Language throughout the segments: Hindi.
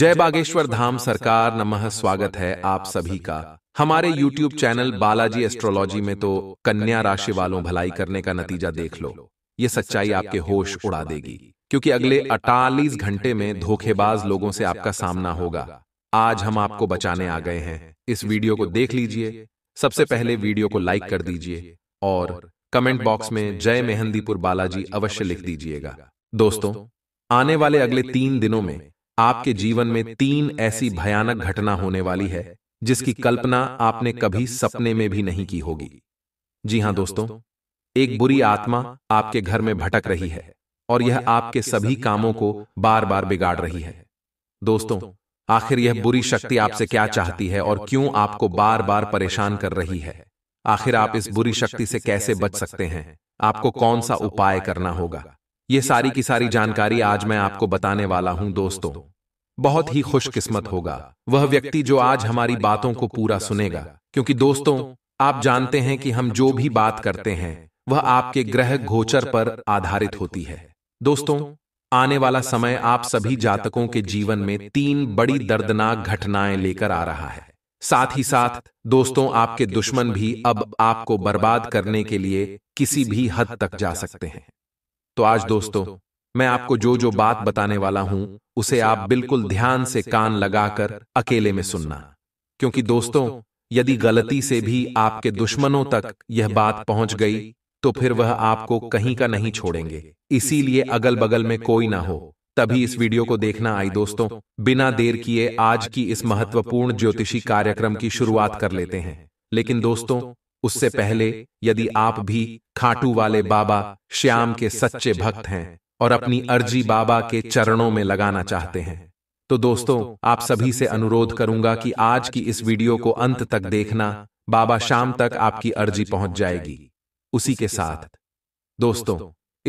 जय बागेश्वर धाम सरकार नमः स्वागत है आप सभी का हमारे YouTube चैनल बालाजी एस्ट्रोलॉजी में तो कन्या राशि वालों भलाई करने का नतीजा देख लो ये सच्चाई आपके होश उड़ा देगी क्योंकि अगले 48 घंटे में धोखेबाज लोगों से आपका सामना होगा आज हम आपको बचाने आ गए हैं इस वीडियो को देख लीजिए सबसे पहले वीडियो को लाइक कर दीजिए और कमेंट बॉक्स में जय मेहंदीपुर बालाजी अवश्य लिख दीजिएगा दोस्तों आने वाले अगले तीन दिनों में आपके जीवन में तीन ऐसी भयानक घटना होने वाली है जिसकी कल्पना आपने कभी सपने में भी नहीं की होगी जी हां दोस्तों एक बुरी आत्मा आपके घर में भटक रही है और यह आपके सभी कामों को बार बार बिगाड़ रही है दोस्तों आखिर यह बुरी शक्ति आपसे क्या चाहती है और क्यों आपको बार बार परेशान कर रही है आखिर आप इस बुरी शक्ति से कैसे बच सकते हैं आपको कौन सा उपाय करना होगा ये सारी की सारी जानकारी आज मैं आपको बताने वाला हूं दोस्तों बहुत ही खुशकिस्मत होगा वह व्यक्ति जो आज हमारी बातों को पूरा सुनेगा क्योंकि दोस्तों आप जानते हैं कि हम जो भी बात करते हैं वह आपके ग्रह गोचर पर आधारित होती है दोस्तों आने वाला समय आप सभी जातकों के जीवन में तीन बड़ी दर्दनाक घटनाएं लेकर आ रहा है साथ ही साथ दोस्तों आपके दुश्मन भी अब आपको बर्बाद करने के लिए किसी भी हद तक जा सकते हैं तो आज दोस्तों मैं आपको जो जो बात बताने वाला हूं उसे आप बिल्कुल ध्यान से कान लगाकर अकेले में सुनना क्योंकि दोस्तों यदि गलती से भी आपके दुश्मनों तक यह बात पहुंच गई तो फिर वह आपको कहीं का नहीं छोड़ेंगे इसीलिए अगल बगल में कोई ना हो तभी इस वीडियो को देखना आई दोस्तों बिना देर किए आज की इस महत्वपूर्ण ज्योतिषी कार्यक्रम की शुरुआत कर लेते हैं लेकिन दोस्तों उससे पहले यदि आप भी खाटू वाले बाबा श्याम के सच्चे भक्त हैं और अपनी अर्जी बाबा के चरणों में लगाना चाहते हैं तो दोस्तों आप सभी से अनुरोध करूंगा कि आज की इस वीडियो को अंत तक देखना बाबा शाम तक आपकी अर्जी पहुंच जाएगी उसी के साथ दोस्तों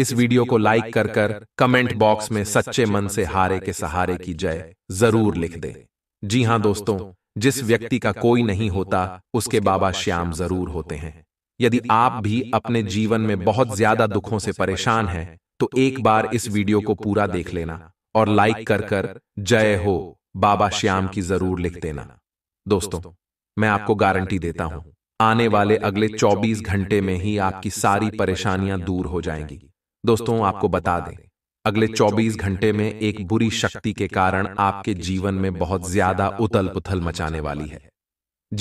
इस वीडियो को लाइक कर कर कमेंट बॉक्स में सच्चे मन से हारे के सहारे की जय जरूर लिख दे जी हाँ दोस्तों जिस व्यक्ति का कोई नहीं होता उसके बाबा श्याम जरूर होते हैं यदि आप भी अपने जीवन में बहुत ज्यादा दुखों से परेशान हैं तो, तो एक बार इस वीडियो को पूरा देख लेना और लाइक कर कर जय हो बाबा श्याम की जरूर लिख देना दोस्तों मैं आपको गारंटी देता हूं आने वाले अगले 24 घंटे में ही आपकी सारी परेशानियां दूर हो जाएंगी दोस्तों आपको बता दें अगले 24 घंटे में एक बुरी शक्ति के कारण आपके जीवन में बहुत ज्यादा उथल पुथल मचाने वाली है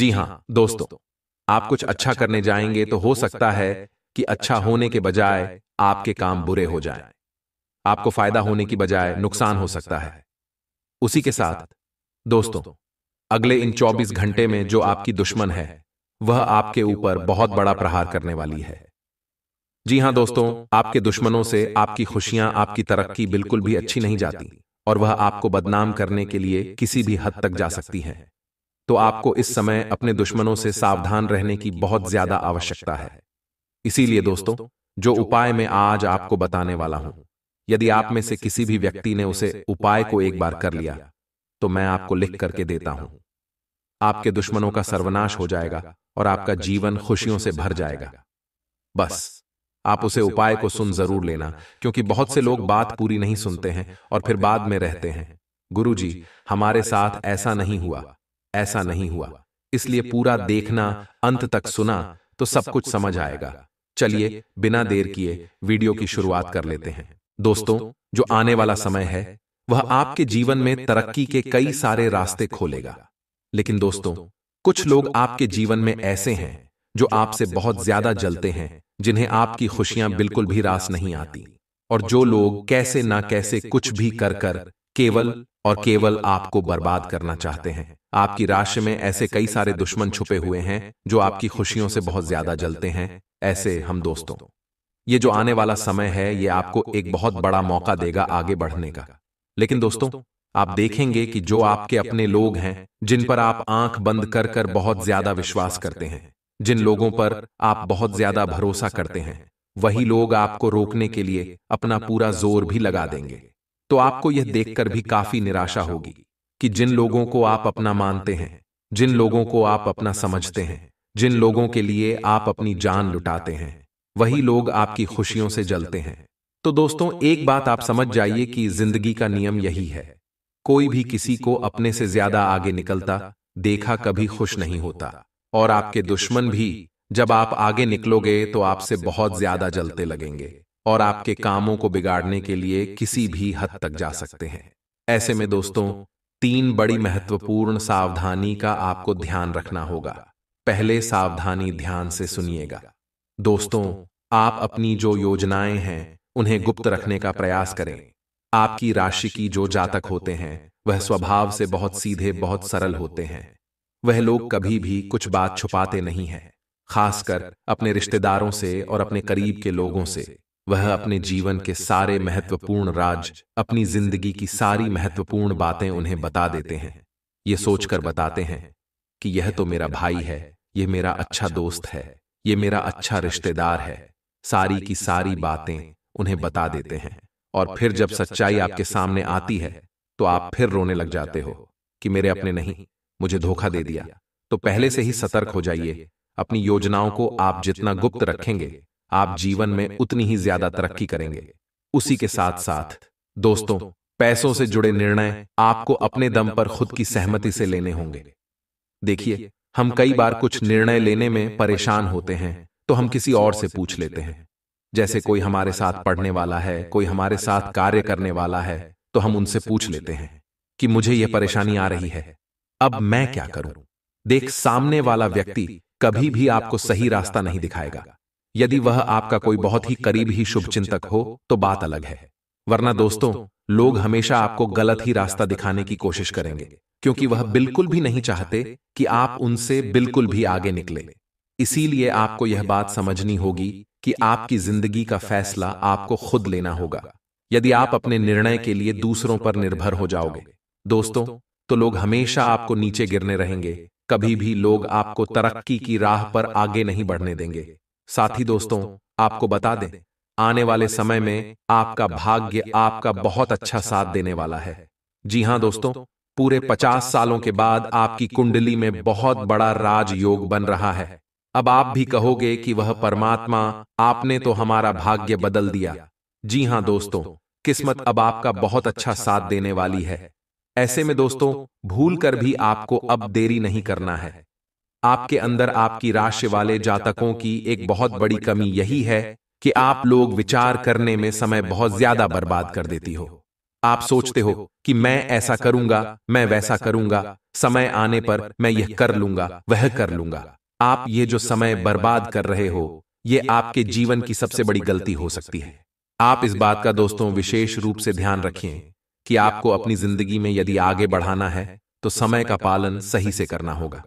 जी हां हाँ, दोस्तों आप कुछ अच्छा करने जाएंगे तो हो सकता है कि अच्छा होने के बजाय आपके काम बुरे हो जाएं। आपको फायदा होने की बजाय नुकसान हो सकता है उसी के साथ दोस्तों अगले इन 24 घंटे में जो आपकी दुश्मन है वह आपके ऊपर बहुत बड़ा प्रहार करने वाली है जी हां दोस्तों आपके दुश्मनों से आपकी खुशियां आपकी तरक्की बिल्कुल भी अच्छी नहीं जाती और वह आपको बदनाम करने के लिए किसी भी हद तक जा सकती है तो आपको इस समय अपने दुश्मनों से सावधान रहने की बहुत ज्यादा आवश्यकता है इसीलिए दोस्तों जो उपाय मैं आज आपको बताने वाला हूं यदि आप में से किसी भी व्यक्ति ने उसे उपाय को एक बार कर लिया तो, तो मैं आपको लिख करके देता हूं आपके दुश्मनों का सर्वनाश हो जाएगा और आपका जीवन खुशियों से भर जाएगा बस आप उसे उपाय को सुन जरूर लेना क्योंकि बहुत से लोग बात पूरी नहीं सुनते हैं और फिर बाद में रहते हैं गुरुजी हमारे साथ ऐसा नहीं हुआ ऐसा नहीं हुआ इसलिए पूरा देखना अंत तक सुना तो सब कुछ समझ आएगा चलिए बिना देर किए वीडियो की शुरुआत कर लेते हैं दोस्तों जो आने वाला समय है वह आपके जीवन में तरक्की के कई सारे रास्ते खोलेगा लेकिन दोस्तों कुछ लोग आपके जीवन में ऐसे हैं जो आपसे बहुत ज्यादा जलते हैं जिन्हें आपकी खुशियां बिल्कुल भी रास नहीं आती और जो लोग कैसे ना कैसे कुछ भी कर कर केवल और केवल आपको बर्बाद करना चाहते हैं आपकी राशि में ऐसे कई सारे दुश्मन छुपे हुए हैं जो आपकी खुशियों से बहुत ज्यादा जलते हैं ऐसे हम दोस्तों ये जो आने वाला समय है ये आपको एक बहुत बड़ा मौका देगा आगे बढ़ने का लेकिन दोस्तों आप देखेंगे कि जो आपके अपने लोग हैं जिन पर आप आंख बंद कर कर बहुत ज्यादा विश्वास करते हैं जिन लोगों पर आप बहुत ज्यादा भरोसा करते हैं वही लोग आपको रोकने के लिए अपना पूरा जोर भी लगा देंगे तो आपको यह देखकर भी काफी निराशा होगी कि जिन लोगों को आप अपना मानते हैं जिन लोगों को आप अपना समझते हैं जिन लोगों के लिए आप अपनी जान लुटाते हैं वही लोग आपकी खुशियों से जलते हैं तो, तो दोस्तों एक बात आप समझ जाइए कि जिंदगी का नियम यही है कोई भी किसी को अपने से ज्यादा आगे निकलता देखा कभी खुश नहीं होता और आपके दुश्मन भी जब आप आगे निकलोगे तो, तो आपसे बहुत ज्यादा जलते लगेंगे और आपके कामों को बिगाड़ने के लिए किसी भी हद तक जा सकते हैं ऐसे में दोस्तों तीन बड़ी महत्वपूर्ण सावधानी का आपको ध्यान रखना होगा पहले सावधानी ध्यान से सुनिएगा दोस्तों आप अपनी जो योजनाएं हैं उन्हें गुप्त रखने का प्रयास करें आपकी राशि की जो जातक होते हैं वह स्वभाव से बहुत सीधे बहुत सरल होते हैं वह लोग कभी भी कुछ बात छुपाते नहीं है खासकर अपने रिश्तेदारों से और अपने करीब के लोगों से वह अपने जीवन के सारे महत्वपूर्ण राज अपनी जिंदगी की सारी महत्वपूर्ण बातें उन्हें बता देते हैं ये सोचकर बताते हैं कि यह तो मेरा भाई है ये मेरा अच्छा दोस्त है ये मेरा अच्छा रिश्तेदार है सारी की सारी बातें उन्हें बता देते हैं और फिर जब सच्चाई आपके सामने आती है तो आप फिर रोने लग जाते हो कि मेरे अपने नहीं मुझे धोखा दे दिया तो पहले से ही सतर्क हो जाइए अपनी योजनाओं को आप जितना गुप्त रखेंगे आप जीवन में उतनी ही ज्यादा तरक्की करेंगे उसी के साथ साथ दोस्तों पैसों से जुड़े निर्णय आपको अपने दम पर खुद की सहमति से लेने होंगे देखिए हम कई बार कुछ निर्णय लेने में परेशान होते हैं तो हम किसी और से पूछ लेते हैं जैसे कोई हमारे साथ पढ़ने वाला है कोई हमारे साथ कार्य करने वाला है तो हम उनसे पूछ लेते हैं कि मुझे यह परेशानी आ रही है अब मैं क्या करूं देख सामने वाला व्यक्ति कभी भी आपको सही रास्ता नहीं दिखाएगा यदि वह आपका कोई बहुत ही करीब ही शुभ हो तो बात अलग है वरना दोस्तों लोग हमेशा आपको गलत ही रास्ता दिखाने की कोशिश करेंगे क्योंकि वह बिल्कुल भी नहीं चाहते कि आप उनसे बिल्कुल भी आगे निकले इसीलिए आपको यह बात समझनी होगी कि आपकी जिंदगी का फैसला आपको खुद लेना होगा यदि आप अपने निर्णय के लिए दूसरों पर निर्भर हो जाओगे दोस्तों तो लोग हमेशा आपको नीचे गिरने रहेंगे कभी भी लोग आपको तरक्की की राह पर आगे नहीं बढ़ने देंगे साथी दोस्तों आपको बता दें आने वाले समय में आपका भाग्य आपका बहुत अच्छा, अच्छा साथ देने वाला है जी हाँ, हाँ दोस्तों पूरे 50 सालों के बाद आपकी कुंडली में बहुत बड़ा राजयोग बन रहा है अब आप भी कहोगे कि वह परमात्मा आपने तो, तो हमारा भाग्य बदल दिया जी हाँ, हाँ दोस्तों किस्मत अब आपका बहुत अच्छा, अच्छा साथ देने वाली है ऐसे में दोस्तों भूल कर भी आपको अब देरी नहीं करना है आपके अंदर आपकी राशि वाले जातकों की एक बहुत बड़ी कमी यही है कि आप लोग विचार करने में समय बहुत ज्यादा बर्बाद कर देती हो आप सोचते हो कि मैं ऐसा करूंगा मैं वैसा करूंगा समय आने पर मैं यह कर लूंगा वह कर लूंगा आप ये जो समय बर्बाद कर रहे हो ये आपके जीवन की सबसे बड़ी गलती हो सकती है आप इस बात का दोस्तों विशेष रूप से ध्यान रखिए कि आपको अपनी जिंदगी में यदि आगे बढ़ाना है तो समय का पालन सही से करना होगा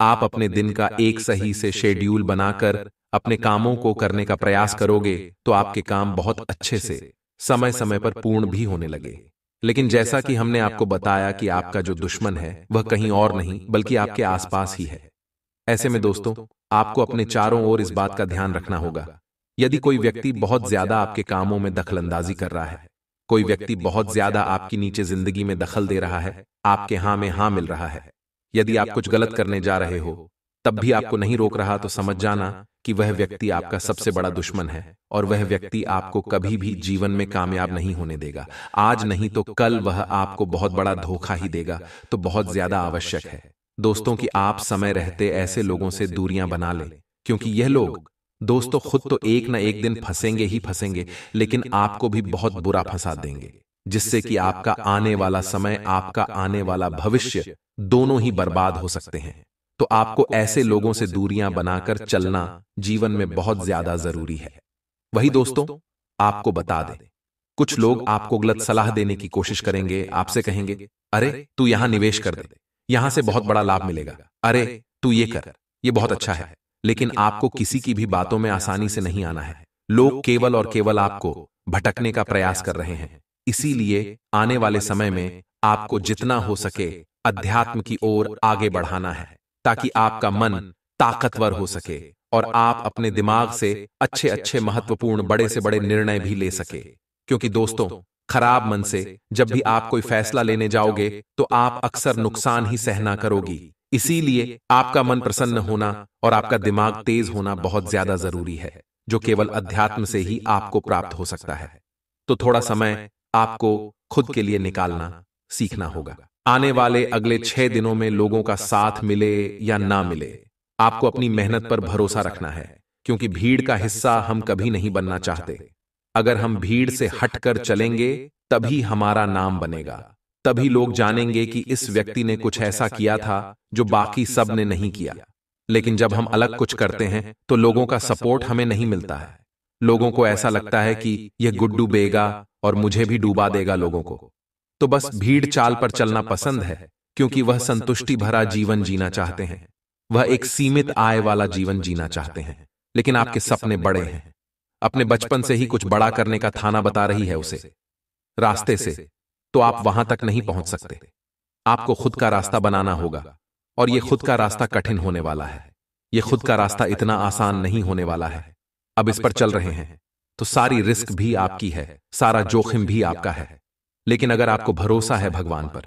आप अपने दिन का एक सही से शेड्यूल बनाकर अपने कामों को करने का प्रयास करोगे तो आपके काम बहुत अच्छे से समय समय पर पूर्ण भी होने लगे लेकिन जैसा कि हमने आपको बताया कि आपका जो दुश्मन है वह कहीं और नहीं बल्कि आपके आसपास ही है ऐसे में दोस्तों आपको अपने चारों ओर इस बात का ध्यान रखना होगा यदि कोई व्यक्ति बहुत ज्यादा आपके कामों में दखलंदाजी कर रहा है कोई व्यक्ति बहुत ज्यादा आपकी नीचे जिंदगी में दखल दे रहा है आपके हाँ में हाँ मिल रहा है यदि आप कुछ गलत करने जा रहे हो तब भी आपको नहीं रोक रहा तो, तो समझ जाना कि वह व्यक्ति आपका सबसे बड़ा दुश्मन है और वह व्यक्ति आपको कभी भी जीवन में कामयाब नहीं होने देगा आज नहीं तो, तो कल वह आपको बहुत बड़ा धोखा ही देगा तो, तो बहुत ज्यादा आवश्यक है दोस्तों की आप समय रहते ऐसे लोगों से दूरियां बना ले क्योंकि यह लोग दोस्तों खुद तो एक ना एक दिन फंसेंगे ही फंसेंगे लेकिन आपको भी बहुत बुरा फंसा देंगे जिससे कि आपका आने वाला समय आपका आने वाला भविष्य दोनों ही बर्बाद हो सकते हैं तो, तो आपको ऐसे लोगों से दूरियां बनाकर चलना जीवन में बहुत ज्यादा जरूरी है वही दोस्तों आपको बता दें कुछ लोग आपको गलत सलाह देने की कोशिश करेंगे आपसे कहेंगे अरे तू यहां निवेश कर दे यहां से बहुत बड़ा लाभ मिलेगा अरे तू ये कर ये बहुत अच्छा है लेकिन आपको किसी की भी बातों में आसानी से नहीं आना है लोग केवल और केवल आपको भटकने का प्रयास कर रहे हैं इसीलिए आने वाले समय में आपको जितना हो सके अध्यात्म की ओर आगे बढ़ाना है ताकि आपका मन ताकतवर हो सके और आप अपने दिमाग से अच्छे अच्छे महत्वपूर्ण बड़े से बड़े निर्णय भी ले सके क्योंकि दोस्तों खराब मन से जब भी आप कोई फैसला लेने जाओगे तो, तो आप अक्सर नुकसान ही सहना करोगी इसीलिए आपका मन प्रसन्न होना और आपका दिमाग तेज होना बहुत ज्यादा जरूरी है जो केवल अध्यात्म से ही आपको प्राप्त हो सकता है तो थोड़ा समय आपको खुद के लिए निकालना सीखना होगा आने वाले अगले छह दिनों में लोगों का साथ मिले या ना मिले आपको अपनी मेहनत पर भरोसा रखना है क्योंकि भीड़ का हिस्सा हम कभी नहीं बनना चाहते अगर हम भीड़ से हटकर चलेंगे तभी हमारा नाम बनेगा तभी लोग जानेंगे कि इस व्यक्ति ने कुछ ऐसा किया था जो बाकी सब ने नहीं किया लेकिन जब हम अलग कुछ करते हैं तो लोगों का सपोर्ट हमें नहीं मिलता है लोगों को ऐसा लगता है कि यह गुड्डू बेगा और मुझे भी डूबा देगा लोगों को तो बस भीड़ चाल पर चलना पसंद है क्योंकि वह संतुष्टि भरा जीवन जीना चाहते हैं वह एक सीमित आय वाला जीवन जीना चाहते हैं लेकिन आपके सपने बड़े हैं अपने बचपन से ही कुछ बड़ा करने का थाना बता रही है उसे रास्ते से तो आप वहां तक नहीं पहुंच सकते आपको खुद का रास्ता बनाना होगा और यह खुद का रास्ता कठिन होने वाला है यह खुद का रास्ता इतना आसान नहीं होने वाला है अब इस पर चल रहे हैं तो, तो सारी रिस्क भी आपकी है सारा जोखिम भी आपका है लेकिन अगर आपको भरोसा है भगवान पर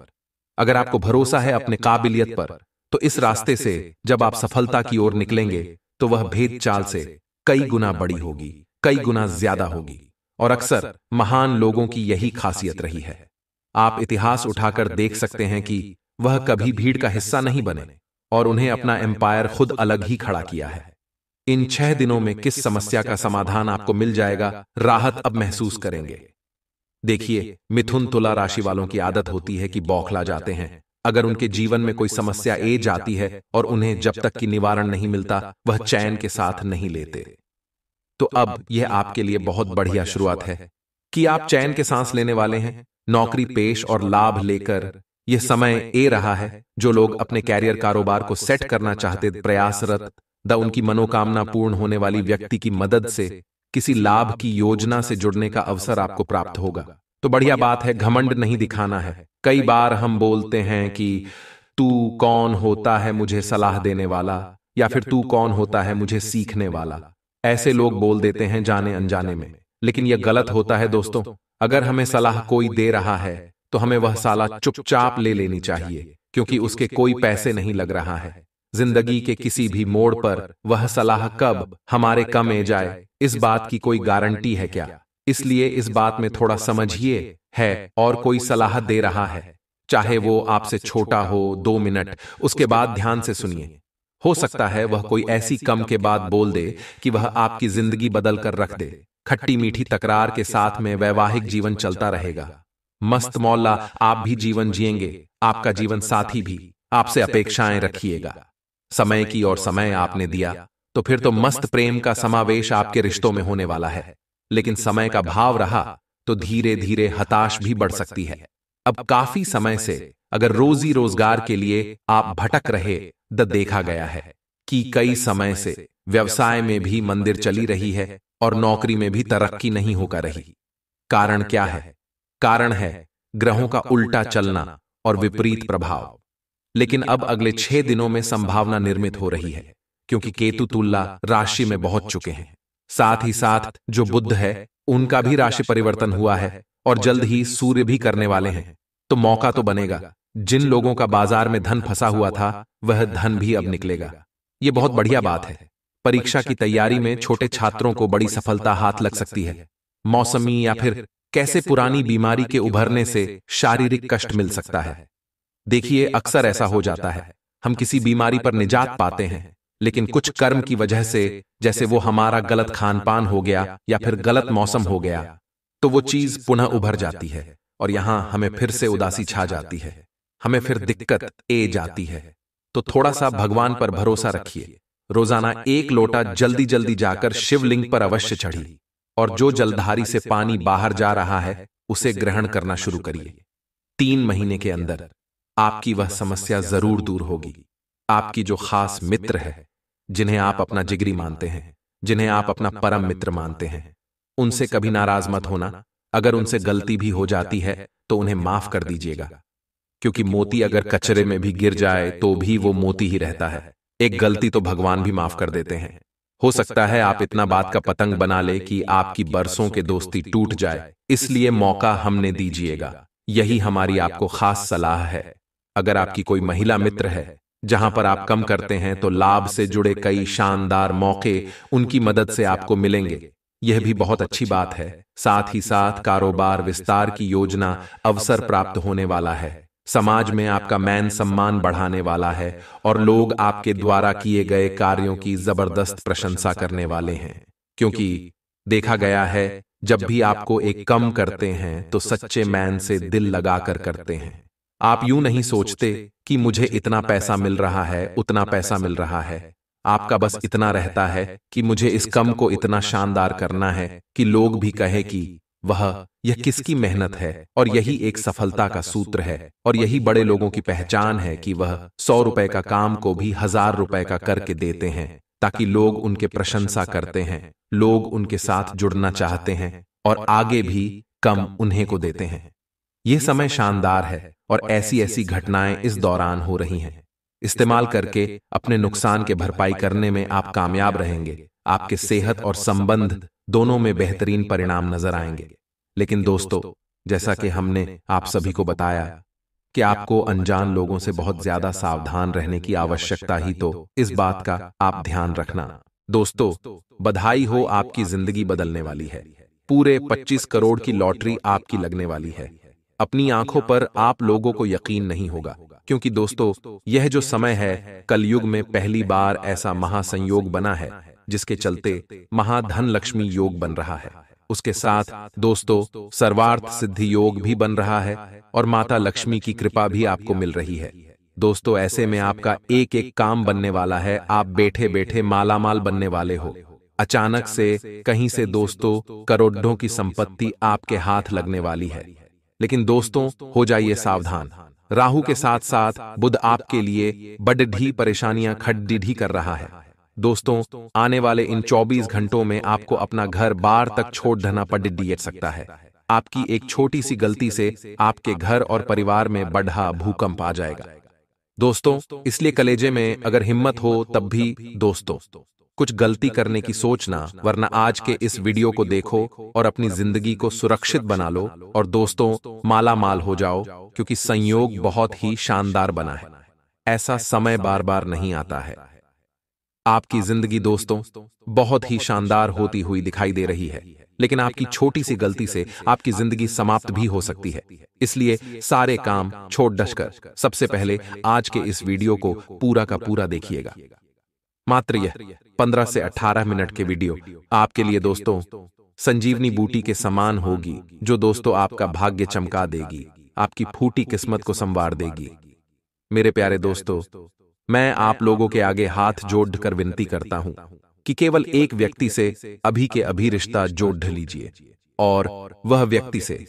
अगर आपको भरोसा है अपने काबिलियत पर तो इस रास्ते से जब आप सफलता की ओर निकलेंगे तो, तो वह भेद चाल से कई गुना बड़ी होगी कई गुना ज्यादा होगी और अक्सर महान लोगों की यही खासियत रही है आप इतिहास उठाकर देख सकते हैं कि वह कभी भीड़ का हिस्सा नहीं बने और उन्हें अपना एम्पायर खुद अलग ही खड़ा किया है इन छह दिनों में किस समस्या का समाधान आपको मिल जाएगा राहत अब महसूस करेंगे देखिए मिथुन तुला राशि वालों की आदत होती है कि बौखला जाते हैं अगर उनके जीवन में कोई समस्या ए जाती है और उन्हें जब तक कि निवारण नहीं मिलता वह चैन के साथ नहीं लेते तो अब यह आपके लिए बहुत बढ़िया शुरुआत है कि आप चैन के सांस लेने वाले हैं नौकरी पेश और लाभ लेकर यह समय ए रहा है जो लोग अपने कैरियर कारोबार को सेट करना चाहते प्रयासरत द उनकी मनोकामना पूर्ण होने वाली व्यक्ति की मदद से किसी लाभ की योजना से जुड़ने का अवसर आपको प्राप्त होगा तो बढ़िया बात है घमंड नहीं दिखाना है कई बार हम बोलते हैं कि तू कौन होता है मुझे सलाह देने वाला या फिर तू कौन होता है मुझे सीखने वाला ऐसे लोग बोल देते हैं जाने अनजाने में लेकिन यह गलत होता है दोस्तों अगर हमें सलाह कोई दे रहा है तो हमें तो वह साला चुपचाप ले लेनी चाहिए क्योंकि उसके कोई पैसे नहीं लग रहा है जिंदगी के किसी भी मोड़ पर वह सलाह कब हमारे कम ए जाए इस बात की कोई गारंटी है क्या इसलिए इस बात में थोड़ा समझिए है और कोई सलाह दे रहा है चाहे वो आपसे छोटा हो दो मिनट उसके बाद ध्यान से सुनिए हो सकता है वह कोई ऐसी कम के बाद बोल दे कि वह आपकी जिंदगी बदल कर रख दे खट्टी मीठी तकरार के साथ में वैवाहिक जीवन चलता रहेगा मस्त मौला आप भी जीवन जिएंगे आपका जीवन साथी भी आपसे अपेक्षाएं रखिएगा समय की और समय आपने दिया तो फिर तो मस्त प्रेम का समावेश आपके रिश्तों में होने वाला है लेकिन समय का भाव रहा तो धीरे धीरे हताश भी बढ़ सकती है अब काफी समय से अगर रोजी रोजगार के लिए आप भटक रहे द देखा गया है कि कई समय से व्यवसाय में भी मंदिर चली रही है और नौकरी में भी तरक्की नहीं होकर रही कारण क्या है कारण है ग्रहों का उल्टा चलना और विपरीत प्रभाव लेकिन अब अगले छह दिनों में संभावना निर्मित हो रही है क्योंकि केतु तुल्ला राशि में बहुत चुके हैं साथ ही साथ जो बुद्ध है उनका भी राशि परिवर्तन हुआ है और जल्द ही सूर्य भी करने वाले हैं तो, तो मौका तो, तो बनेगा जिन लोगों का बाजार में धन फंसा हुआ था वह धन भी अब निकलेगा यह बहुत बढ़िया बात है परीक्षा की तैयारी में छोटे छात्रों को बड़ी सफलता हाथ लग सकती है मौसमी या फिर कैसे पुरानी बीमारी के उभरने से शारीरिक कष्ट मिल सकता है देखिए अक्सर ऐसा हो जाता है हम किसी बीमारी पर निजात पाते हैं लेकिन कुछ कर्म की वजह से जैसे वो हमारा गलत खान पान हो गया या फिर गलत मौसम हो गया तो वो चीज पुनः उभर जाती है और यहां हमें फिर से उदासी छा जाती है हमें फिर दिक्कत ए जाती है तो, तो थोड़ा सा भगवान पर भरोसा रखिए रोजाना एक लोटा जल्दी जल्दी जाकर शिवलिंग पर अवश्य चढ़ी और जो जलधारी से पानी बाहर जा रहा है उसे ग्रहण करना शुरू करिए तीन महीने के अंदर आपकी वह समस्या जरूर दूर होगी आपकी जो खास मित्र है जिन्हें आप अपना जिगरी मानते हैं जिन्हें आप अपना परम मित्र मानते हैं उनसे कभी नाराज मत होना अगर उनसे गलती भी हो जाती है तो उन्हें माफ कर दीजिएगा क्योंकि मोती अगर कचरे में भी गिर जाए तो भी वो मोती ही रहता है एक गलती तो भगवान भी माफ कर देते हैं हो सकता है आप इतना बात का पतंग बना ले कि आपकी बरसों के दोस्ती टूट जाए इसलिए मौका हमने दीजिएगा यही हमारी आपको खास सलाह है अगर आपकी कोई महिला मित्र है जहां पर आप कम करते हैं तो, तो लाभ से जुड़े कई शानदार मौके उनकी मदद से आपको मिलेंगे यह भी बहुत अच्छी बात है साथ ही साथ कारोबार विस्तार की योजना अवसर प्राप्त होने वाला है समाज में आपका मैन सम्मान बढ़ाने वाला है और लोग आपके द्वारा किए गए कार्यों की जबरदस्त प्रशंसा करने वाले हैं क्योंकि देखा गया है जब भी आपको एक कम करते हैं तो सच्चे मैन से दिल लगाकर करते हैं आप यूं नहीं सोचते कि मुझे इतना पैसा मिल रहा है उतना पैसा मिल रहा है आपका बस इतना रहता है कि मुझे इस कम को इतना शानदार करना है कि लोग भी कहे कि वह यह किसकी मेहनत है और यही एक सफलता का सूत्र है और यही बड़े लोगों की पहचान है कि वह सौ रुपए का काम को भी हजार रुपए का करके देते हैं ताकि लोग उनके प्रशंसा करते हैं लोग उनके साथ जुड़ना चाहते हैं और आगे भी कम उन्हें को देते हैं यह समय शानदार है और ऐसी ऐसी घटनाएं इस दौरान हो रही हैं इस्तेमाल करके अपने नुकसान के भरपाई करने में आप कामयाब रहेंगे आपके सेहत और संबंध दोनों में बेहतरीन परिणाम नजर आएंगे लेकिन दोस्तों जैसा कि हमने आप सभी को बताया कि आपको अनजान लोगों से बहुत ज्यादा सावधान रहने की आवश्यकता ही तो, तो इस बात का आप ध्यान रखना दोस्तों बधाई हो आपकी जिंदगी बदलने वाली है पूरे 25 करोड़ की लॉटरी आपकी लगने वाली है अपनी आंखों पर आप लोगों को यकीन नहीं होगा क्योंकि दोस्तों यह जो समय है कलयुग में पहली बार ऐसा महासंयोग बना है जिसके चलते महाधन लक्ष्मी योग बन रहा है उसके साथ दोस्तों सर्वार्थ सिद्धि योग भी बन रहा है और माता लक्ष्मी की कृपा भी आपको मिल रही है दोस्तों ऐसे में आपका एक एक काम बनने वाला है आप बैठे बैठे मालामाल बनने वाले हो अचानक से कहीं से दोस्तों करोड़ों की संपत्ति आपके हाथ लगने वाली है लेकिन दोस्तों हो जाइए सावधान राहु के साथ साथ बुध आपके लिए बड ढी परेशानियां खड्डी ढी कर रहा है दोस्तों आने वाले इन 24 घंटों में आपको अपना घर बार तक छोड़ धना पड सकता है आपकी एक छोटी सी गलती से आपके घर और परिवार में बढ़ा भूकंप आ जाएगा दोस्तों इसलिए कलेजे में अगर हिम्मत हो तब भी दोस्तों कुछ गलती करने की सोचना वरना आज के इस वीडियो को देखो और अपनी जिंदगी को सुरक्षित बना लो और दोस्तों माला माल हो जाओ क्योंकि संयोग बहुत ही शानदार बना है ऐसा समय बार बार नहीं आता है आपकी जिंदगी दोस्तों बहुत ही शानदार होती हुई दिखाई दे रही है लेकिन आपकी छोटी सी गलती से आपकी जिंदगी समाप्त भी हो सकती है इसलिए सारे काम छोड़ डसकर सबसे पहले आज के इस वीडियो को पूरा का पूरा देखिएगा मात्र यह पंद्रह से अठारह मिनट के वीडियो आपके लिए दोस्तों संजीवनी बूटी के समान होगी जो दोस्तों आपका भाग्य चमका देगी आपकी फूटी किस्मत को संवार देगी मेरे प्यारे दोस्तों मैं आप लोगों के आगे हाथ जोड़ कर विनती करता हूं कि केवल एक व्यक्ति से अभी के अभी रिश्ता जोड़ लीजिए और वह व्यक्ति से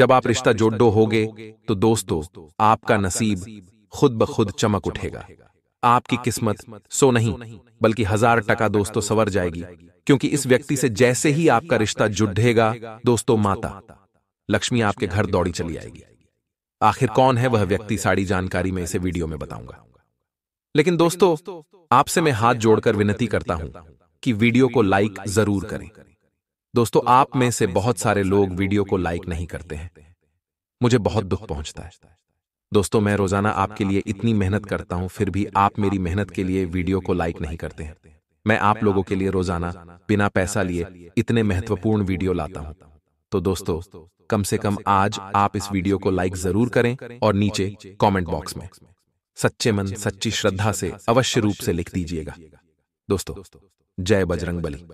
जब आप रिश्ता जोडो होगे तो, तो दोस्तों आपका नसीब खुद ब खुद चमक उठेगा आपकी किस्मत सो नहीं बल्कि हजार टका दोस्तों सवर जाएगी क्योंकि इस व्यक्ति से जैसे ही आपका रिश्ता जुड़ेगा दोस्तों माता लक्ष्मी आपके घर दौड़ी चली आएगी आखिर कौन है वह व्यक्ति साड़ी जानकारी में इसे वीडियो में बताऊंगा लेकिन दोस्तों आपसे मैं हाथ जोड़कर विनती करता हूं कि वीडियो को लाइक जरूर करें दोस्तों आप में से बहुत सारे लोग वीडियो को लाइक नहीं करते हैं मुझे बहुत दुख पहुंचता है दोस्तों मैं रोजाना आपके लिए इतनी मेहनत करता हूं फिर भी आप मेरी मेहनत के लिए वीडियो को लाइक नहीं करते हैं मैं आप लोगों के लिए रोजाना बिना पैसा लिए इतने महत्वपूर्ण वीडियो लाता हूं तो दोस्तों कम से कम आज आप इस वीडियो को लाइक जरूर करें और नीचे कमेंट बॉक्स में सच्चे मन सच्ची श्रद्धा से अवश्य रूप से लिख दीजिएगा दोस्तों जय बजरंग बली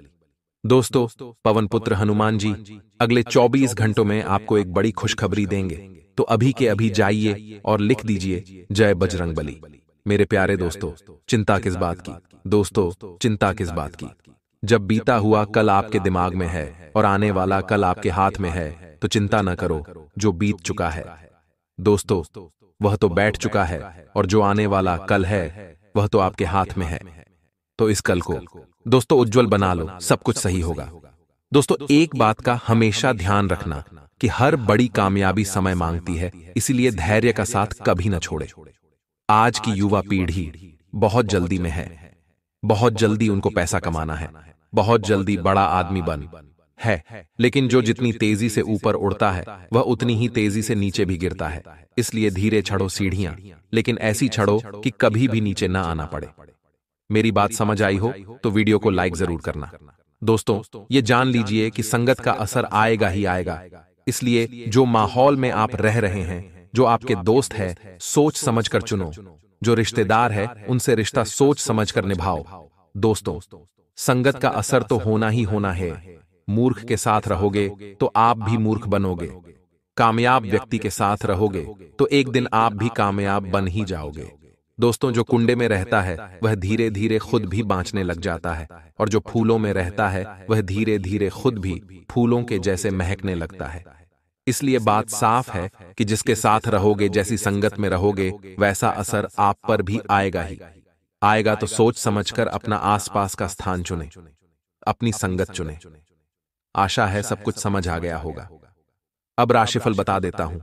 दोस्तों पवन पुत्र हनुमान जी अगले 24 घंटों में आपको एक बड़ी खुशखबरी देंगे तो अभी के अभी जाइए और लिख दीजिए जय बजरंग बली मेरे प्यारे दोस्तों चिंता किस बात की दोस्तों चिंता किस बात की जब बीता हुआ कल आपके दिमाग में है और आने वाला कल आपके हाथ में है तो, तो चिंता न करो जो बीत चुका है दोस्तों वह तो बैठ तो चुका है और जो आने वाला कल है वह तो आपके तो हाथ में है तो इस कल को दोस्तों उज्जवल बना लो सब कुछ सही होगा दोस्तों एक बात का हमेशा ध्यान रखना कि हर बड़ी कामयाबी समय मांगती है इसीलिए धैर्य का साथ कभी न छोड़े आज की युवा पीढ़ी बहुत जल्दी में है बहुत जल्दी उनको पैसा कमाना है बहुत जल्दी बड़ा आदमी बन है लेकिन जो जितनी तेजी से ऊपर उड़ता है वह उतनी ही तेजी से नीचे भी गिरता है इसलिए धीरे छड़ो सीढ़ियां लेकिन ऐसी छड़ो कि कभी भी नीचे ना आना पड़े मेरी बात समझ आई हो तो वीडियो को लाइक जरूर करना दोस्तों ये जान लीजिए कि संगत का असर आएगा ही आएगा इसलिए जो माहौल में आप रह रहे हैं जो आपके दोस्त है सोच समझ कर चुनो जो रिश्तेदार है उनसे रिश्ता सोच समझ कर निभाओ दोस्तों संगत का असर तो होना ही होना है मूर्ख के साथ रहोगे तो आप भी मूर्ख बनोगे कामयाब व्यक्ति के साथ रहोगे तो एक दिन आप भी कामयाब बन ही जाओगे दोस्तों जो कुंडे में रहता है वह धीरे धीरे खुद भी बांचने लग जाता है और जो फूलों में रहता है वह धीरे धीरे खुद भी फूलों के जैसे महकने लगता है इसलिए बात साफ है कि जिसके साथ रहोगे जैसी संगत में रहोगे वैसा असर आप पर भी आएगा ही आएगा तो, तो सोच समझकर अपना आसपास का स्थान चुने अपनी संगत चुने आशा है सब कुछ समझ आ गया होगा अब राशिफल बता देता हूं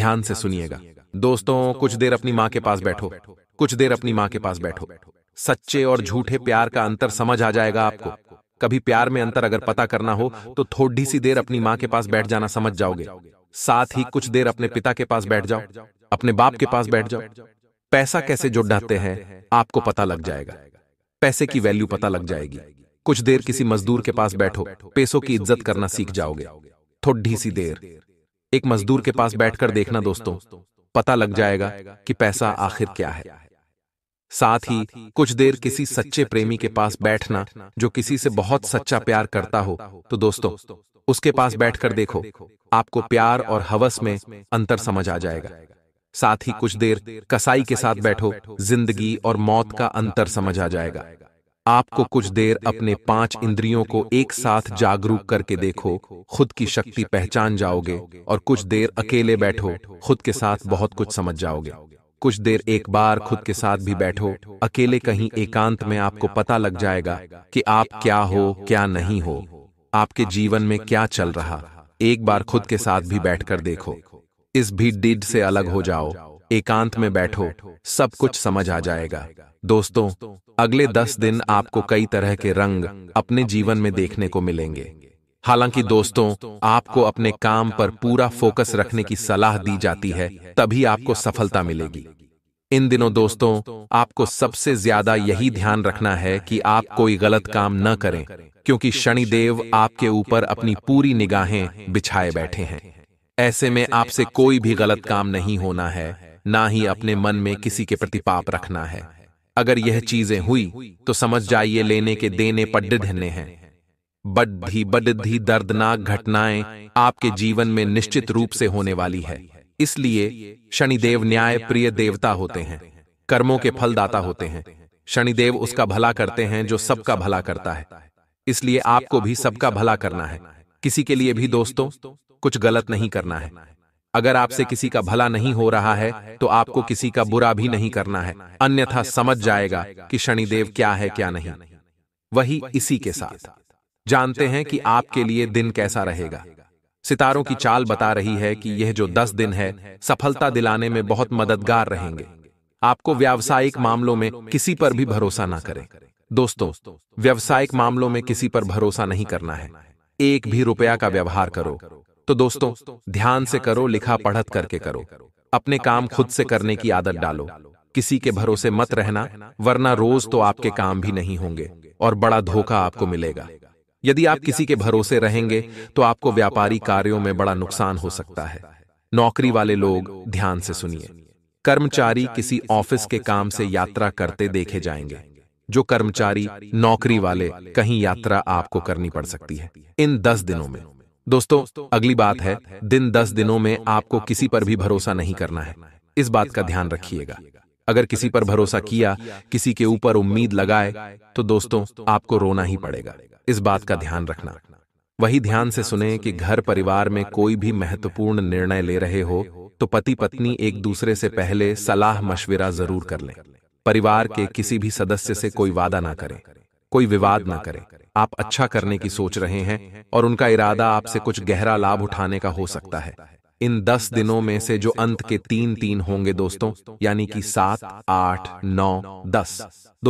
ध्यान से सुनिएगा दोस्तों कुछ देर अपनी माँ के पास बैठो कुछ देर अपनी माँ के पास बैठो सच्चे और झूठे प्यार का अंतर समझ आ जाएगा आपको कभी प्यार में अंतर अगर पता करना हो तो थोड़ी सी देर अपनी माँ के पास बैठ जाना समझ जाओगे साथ ही कुछ देर अपने पिता के पास बैठ जाओ अपने बाप के पास बैठ जाओ पैसा कैसे जुटाते हैं आपको पता लग जाएगा पैसे की वैल्यू पता लग जाएगी कुछ देर किसी मजदूर के पास बैठो पैसों की इज्जत करना सीख जाओगे थोड़ी सी देर एक मजदूर के पास बैठकर देखना दोस्तों पता लग जाएगा कि पैसा आखिर क्या है साथ ही कुछ देर किसी सच्चे प्रेमी के पास बैठना जो किसी से बहुत सच्चा प्यार करता हो तो दोस्तों तो उसके पास बैठकर देखो आपको प्यार और हवस में अंतर समझ आ जाएगा साथ ही कुछ देर कसाई के साथ बैठो जिंदगी और मौत का अंतर समझ आ जाएगा आपको कुछ देर अपने पांच इंद्रियों को एक साथ जागरूक करके देखो खुद की शक्ति पहचान जाओगे और कुछ देर अकेले बैठो खुद के साथ बहुत कुछ समझ जाओगे कुछ देर एक बार खुद के साथ भी बैठो अकेले कहीं एकांत में आपको पता लग जाएगा कि आप क्या हो क्या नहीं हो आपके जीवन में क्या चल रहा एक बार खुद के साथ भी बैठकर देखो इस भीड़ डिड से अलग हो जाओ एकांत में बैठो सब कुछ समझ आ जाएगा दोस्तों अगले दस दिन आपको कई तरह के रंग अपने जीवन में देखने को मिलेंगे हालांकि दोस्तों आपको अपने काम पर पूरा फोकस रखने की सलाह दी जाती है तभी आपको सफलता मिलेगी इन दिनों दोस्तों आपको सबसे ज्यादा यही ध्यान रखना है कि आप कोई गलत काम न करें क्योंकि शनिदेव आपके ऊपर अपनी पूरी निगाहें बिछाए बैठे हैं ऐसे में आपसे कोई भी गलत काम नहीं होना है ना ही अपने मन में किसी के प्रति पाप रखना है अगर यह चीजें हुई तो समझ जाइए लेने के देने पर डिढने हैं बड़ी बडी दर्दनाक घटनाएं आपके जीवन में निश्चित रूप से होने वाली है इसलिए शनिदेव न्याय प्रिय देवता होते हैं कर्मों के फलदाता होते हैं शनिदेव उसका भला करते हैं जो सबका भला करता है इसलिए आपको भी सबका भला करना है किसी के लिए भी दोस्तों कुछ गलत नहीं करना है अगर आपसे किसी का भला नहीं हो रहा है तो आपको किसी का बुरा भी नहीं करना है अन्यथा समझ जाएगा कि शनिदेव क्या है क्या नहीं वही इसी के साथ जानते हैं कि आपके लिए दिन कैसा रहेगा सितारों की चाल बता रही है कि यह जो दस दिन है सफलता दिलाने में बहुत मददगार रहेंगे आपको व्यावसायिक मामलों में किसी पर भी भरोसा ना करें दोस्तों व्यावसायिक मामलों में किसी पर भरोसा नहीं करना है एक भी रुपया का व्यवहार करो तो, तो दोस्तों ध्यान से करो लिखा पढ़त करके करो अपने काम खुद से करने की आदत डालो किसी के भरोसे मत रहना वरना रोज तो, तो आपके काम भी नहीं होंगे और बड़ा धोखा आपको मिलेगा यदि आप किसी के भरोसे रहेंगे तो आपको व्यापारी कार्यों में बड़ा नुकसान हो सकता है नौकरी वाले लोग ध्यान से सुनिए कर्मचारी किसी ऑफिस के काम से यात्रा करते देखे जाएंगे जो कर्मचारी नौकरी वाले कहीं यात्रा आपको करनी पड़ सकती है इन दस दिनों में दोस्तों अगली बात है दिन दस दिनों में आपको किसी पर भी भरोसा नहीं करना है इस बात का ध्यान रखिएगा अगर किसी पर भरोसा किया किसी के ऊपर उम्मीद लगाए तो दोस्तों आपको रोना ही पड़ेगा इस बात का ध्यान रखना वही ध्यान से सुने कि घर परिवार में कोई भी महत्वपूर्ण निर्णय ले रहे हो तो पति पत्नी एक दूसरे से पहले सलाह मशविरा जरूर कर लें परिवार के किसी भी सदस्य से कोई वादा ना करें कोई विवाद ना करें आप अच्छा करने की सोच रहे हैं और उनका इरादा आपसे कुछ गहरा लाभ उठाने का हो सकता है इन दस दिनों में से जो अंत के तीन तीन होंगे दोस्तों यानी कि सात आठ नौ दस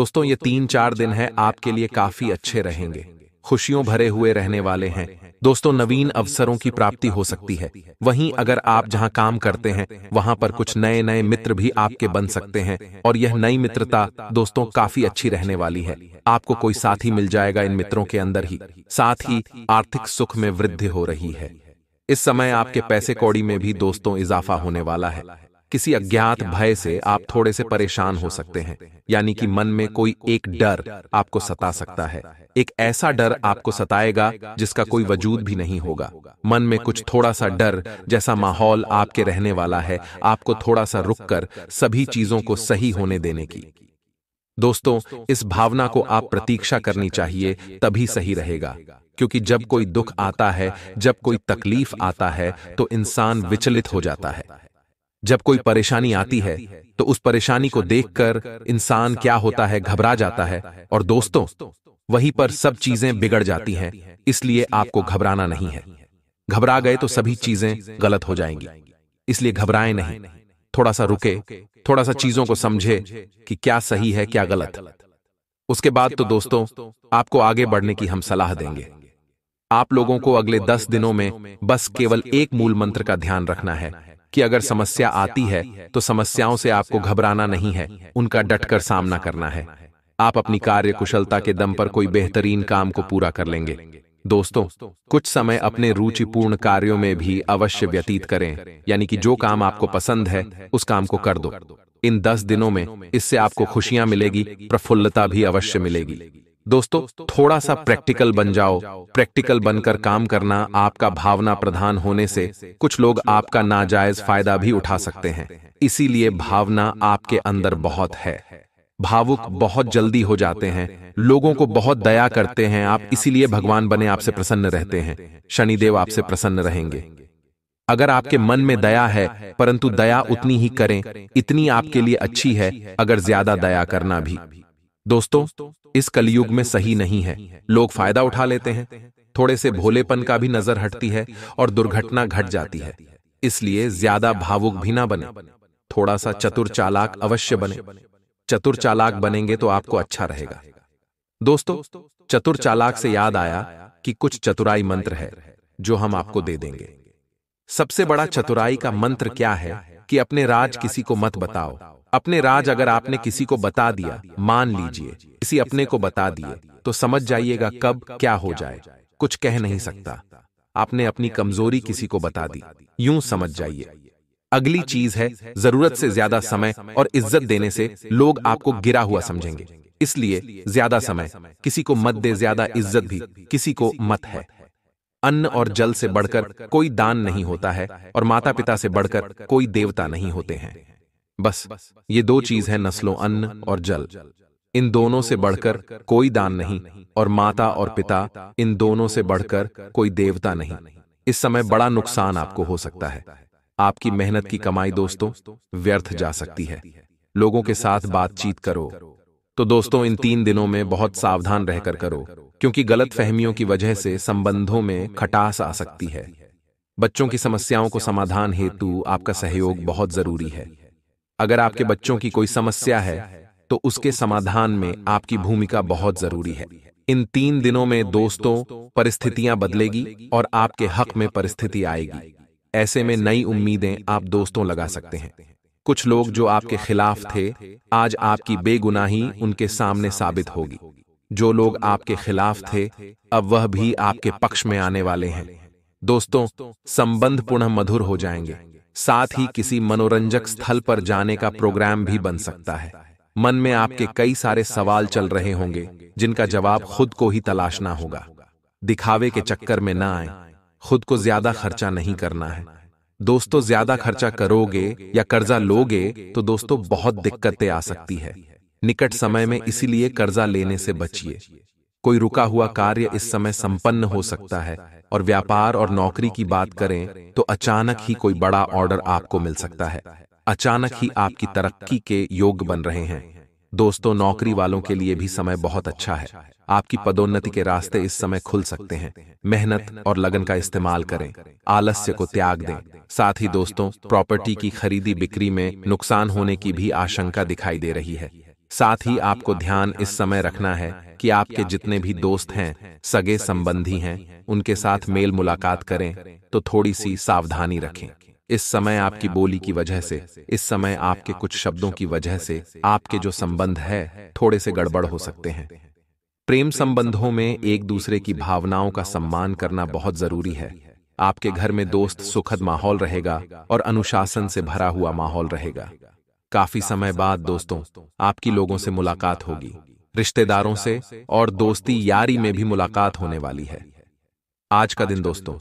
दोस्तों ये तीन चार दिन है आपके लिए काफी अच्छे रहेंगे खुशियों भरे हुए रहने वाले हैं दोस्तों नवीन अवसरों की प्राप्ति हो सकती है वहीं अगर आप जहां काम करते हैं वहां पर कुछ नए नए मित्र भी आपके बन सकते हैं और यह नई मित्रता दोस्तों काफी अच्छी रहने वाली है आपको कोई साथी मिल जाएगा इन मित्रों के अंदर ही साथ ही आर्थिक सुख में वृद्धि हो रही है इस समय आपके पैसे कौड़ी में भी दोस्तों इजाफा होने वाला है किसी अज्ञात भय से आप थोड़े से परेशान हो सकते हैं यानी कि मन में कोई एक डर आपको सता सकता है एक ऐसा डर आपको सताएगा जिसका कोई वजूद भी नहीं होगा मन में कुछ थोड़ा सा डर जैसा माहौल आपके रहने वाला है आपको थोड़ा सा रुककर सभी चीजों को सही होने देने की दोस्तों इस भावना को आप प्रतीक्षा करनी चाहिए तभी सही रहेगा क्योंकि जब कोई दुख आता है जब कोई तकलीफ आता है तो इंसान विचलित हो जाता है जब कोई परेशानी आती है तो उस तो परेशानी को देखकर इंसान क्या होता है घबरा जाता है और दोस्तों वहीं पर सब चीजें बिगड़ जाती हैं इसलिए आपको घबराना नहीं है घबरा गए तो सभी तो चीजें गलत हो जाएंगी इसलिए घबराएं नहीं थोड़ा सा रुके थोड़ा सा चीजों को समझे कि क्या सही है क्या गलत उसके बाद तो, तो दोस्तों आपको आगे बढ़ने की हम सलाह देंगे आप लोगों को अगले दस दिनों में बस केवल एक मूल मंत्र का ध्यान रखना है कि अगर समस्या आती है तो समस्याओं से आपको घबराना नहीं है उनका डटकर सामना करना है आप अपनी कार्य कुशलता के दम पर कोई बेहतरीन काम को पूरा कर लेंगे दोस्तों कुछ समय अपने रुचिपूर्ण कार्यों में भी अवश्य व्यतीत करें यानी कि जो काम आपको पसंद है उस काम को कर दो इन दस दिनों में इससे आपको खुशियां मिलेगी प्रफुल्लता भी अवश्य मिलेगी दोस्तों थोड़ा सा प्रैक्टिकल बन जाओ प्रैक्टिकल बनकर काम करना आपका भावना प्रधान होने से कुछ लोग आपका नाजायज फायदा भी उठा सकते हैं इसीलिए भावना आपके अंदर बहुत है भावुक बहुत जल्दी हो जाते हैं लोगों को बहुत दया करते हैं आप इसीलिए भगवान बने आपसे प्रसन्न रहते हैं शनिदेव आपसे प्रसन्न रहेंगे अगर आपके मन में दया है परंतु दया उतनी ही करें इतनी आपके लिए अच्छी है अगर ज्यादा दया करना भी दोस्तों इस कलयुग में सही नहीं है लोग फायदा उठा लेते हैं थोड़े से भोलेपन का भी नजर हटती है और दुर्घटना घट जाती है इसलिए ज्यादा भावुक भी ना बने थोड़ा सा चतुर चालाक अवश्य बने चतुर चालाक बनेंगे तो आपको अच्छा रहेगा दोस्तों चतुर चालाक से याद आया कि कुछ चतुराई मंत्र है जो हम आपको दे देंगे सबसे बड़ा चतुराई का मंत्र क्या है कि अपने राज किसी को मत बताओ अपने राज अगर आपने किसी को बता दिया मान लीजिए किसी अपने को बता दिए तो समझ जाइएगा कब क्या हो जाए कुछ कह नहीं सकता आपने अपनी कमजोरी किसी को बता दी यूं समझ जाइए अगली चीज है जरूरत से ज्यादा समय और इज्जत देने से लोग आपको गिरा हुआ समझेंगे इसलिए ज्यादा समय किसी को मत दे ज्यादा इज्जत भी किसी को मत है अन्न और जल से बढ़कर कोई दान नहीं होता है और माता पिता से बढ़कर कोई देवता नहीं होते हैं बस ये दो चीज है नस्लों अन्न और जल इन दोनों से बढ़कर कोई दान नहीं और माता और पिता इन दोनों से बढ़कर कोई देवता नहीं इस समय बड़ा नुकसान आपको हो सकता है आपकी मेहनत की कमाई दोस्तों व्यर्थ जा सकती है लोगों के साथ बातचीत करो तो दोस्तों इन तीन दिनों में बहुत सावधान रहकर करो क्योंकि गलत फहमियों की वजह से संबंधों में खटास आ सकती है बच्चों की समस्याओं को समाधान हेतु आपका सहयोग बहुत जरूरी है अगर आपके बच्चों की कोई समस्या है तो, तो उसके समाधान में आपकी भूमिका बहुत जरूरी है इन तीन दिनों में दोस्तों परिस्थितियां बदलेगी और आपके हक में परिस्थिति आएगी ऐसे में नई उम्मीदें आप दोस्तों लगा सकते हैं कुछ लोग जो आपके खिलाफ थे आज आपकी बेगुनाही उनके सामने साबित होगी जो लोग आपके खिलाफ थे अब वह भी आपके पक्ष में आने वाले हैं दोस्तों संबंध पुनः मधुर हो जाएंगे साथ ही किसी मनोरंजक स्थल पर जाने का प्रोग्राम भी बन सकता है मन में आपके कई सारे सवाल चल रहे होंगे जिनका जवाब खुद को ही तलाशना होगा दिखावे के चक्कर में ना आए खुद को ज्यादा खर्चा नहीं करना है दोस्तों ज्यादा खर्चा करोगे या कर्जा लोगे तो दोस्तों बहुत दिक्कतें आ सकती है निकट समय में इसीलिए कर्जा लेने से बचिए कोई रुका हुआ कार्य इस समय संपन्न हो सकता है और व्यापार और नौकरी की बात करें तो अचानक ही कोई बड़ा ऑर्डर आपको मिल सकता है अचानक ही आपकी तरक्की के योग बन रहे हैं दोस्तों नौकरी वालों के लिए भी समय बहुत अच्छा, अच्छा है आपकी पदोन्नति के रास्ते इस समय खुल सकते हैं मेहनत और लगन का इस्तेमाल करें आलस्य को त्याग दें साथ ही दोस्तों प्रॉपर्टी की खरीदी बिक्री में नुकसान होने की भी आशंका दिखाई दे रही है साथ ही आपको ध्यान इस समय रखना है कि आपके जितने भी दोस्त हैं सगे संबंधी हैं उनके साथ मेल मुलाकात करें तो थोड़ी सी सावधानी रखें इस समय आपकी बोली की वजह से इस समय आपके कुछ शब्दों की वजह से आपके जो संबंध है थोड़े से गड़बड़ हो सकते हैं प्रेम संबंधों में एक दूसरे की भावनाओं का सम्मान करना बहुत जरूरी है आपके घर में दोस्त सुखद माहौल रहेगा और अनुशासन से भरा हुआ माहौल रहेगा काफी समय बाद दोस्तों आपकी लोगों से मुलाकात होगी रिश्तेदारों से और दोस्ती यारी में भी मुलाकात होने वाली है आज का दिन दोस्तों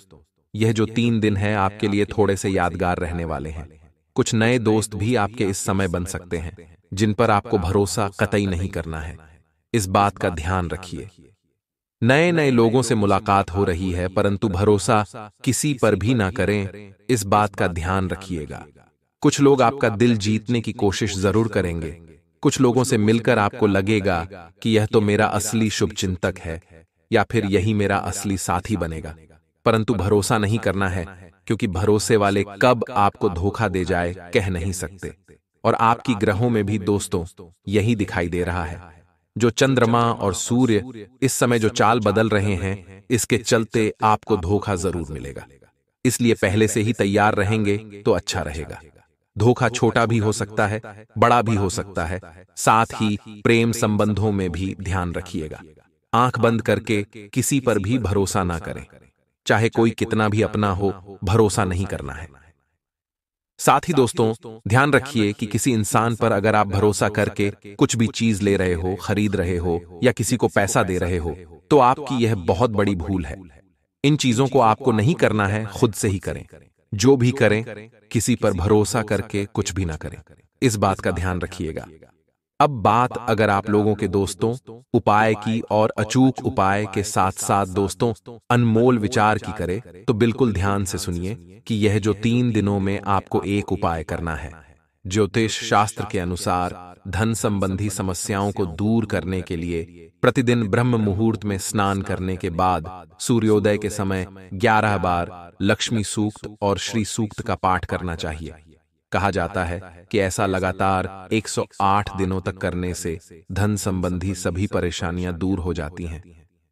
यह जो तीन दिन है आपके लिए थोड़े से यादगार रहने वाले हैं कुछ नए दोस्त भी आपके इस समय बन सकते हैं जिन पर आपको भरोसा कतई नहीं करना है इस बात का ध्यान रखिए नए नए लोगों से मुलाकात हो रही है परंतु भरोसा किसी पर भी ना करें इस बात का ध्यान रखिएगा कुछ लोग आपका दिल जीतने की कोशिश जरूर करेंगे कुछ लोगों से मिलकर आपको लगेगा कि यह तो मेरा असली शुभचिंतक है या फिर यही मेरा असली साथी बनेगा परंतु भरोसा नहीं करना है क्योंकि भरोसे वाले कब आपको धोखा दे जाए कह नहीं सकते और आपकी ग्रहों में भी दोस्तों यही दिखाई दे रहा है जो चंद्रमा और सूर्य इस समय जो चाल बदल रहे हैं इसके चलते आपको धोखा जरूर मिलेगा इसलिए पहले से ही तैयार रहेंगे तो अच्छा रहेगा धोखा छोटा भी हो सकता है बड़ा भी हो सकता है साथ ही प्रेम संबंधों में भी ध्यान रखिएगा आंख बंद करके किसी पर भी भरोसा ना करें चाहे कोई कितना भी अपना हो भरोसा नहीं करना है साथ ही दोस्तों ध्यान रखिए कि किसी इंसान पर अगर आप भरोसा करके कुछ भी चीज ले रहे हो खरीद रहे हो या किसी को पैसा दे रहे हो तो, तो आपकी यह बहुत बड़ी भूल है इन चीजों को आपको नहीं करना है खुद से ही करें जो भी करें किसी पर भरोसा करके कुछ भी ना करें इस बात का ध्यान रखिएगा अब बात अगर आप लोगों के दोस्तों उपाय की और अचूक उपाय के साथ साथ दोस्तों अनमोल विचार की करे तो, तो बिल्कुल ध्यान से सुनिए कि यह जो तीन दिनों में आपको एक उपाय करना है ज्योतिष शास्त्र के अनुसार धन संबंधी समस्याओं को दूर करने के लिए प्रतिदिन ब्रह्म मुहूर्त में स्नान करने के बाद सूर्योदय के समय 11 बार लक्ष्मी सूक्त और श्री सूक्त का पाठ करना चाहिए कहा जाता है कि ऐसा लगातार 108 दिनों तक करने से धन संबंधी सभी परेशानियां दूर हो जाती हैं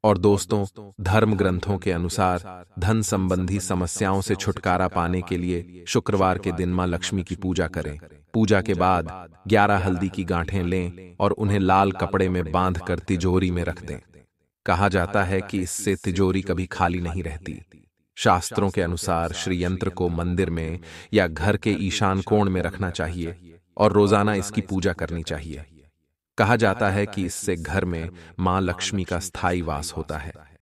और दोस्तों धर्म ग्रंथों के अनुसार धन संबंधी समस्याओं से छुटकारा पाने के लिए शुक्रवार के दिन माँ लक्ष्मी की पूजा करें पूजा के बाद ग्यारह हल्दी की गांठें लें और उन्हें लाल कपड़े में बांध कर तिजोरी में रख दें कहा जाता है कि इससे तिजोरी कभी खाली नहीं रहती शास्त्रों के अनुसार श्री यंत्र को मंदिर में या घर के ईशान कोण में रखना चाहिए और रोजाना इसकी पूजा करनी चाहिए कहा जाता है कि इससे घर में मां लक्ष्मी का स्थायी वास होता है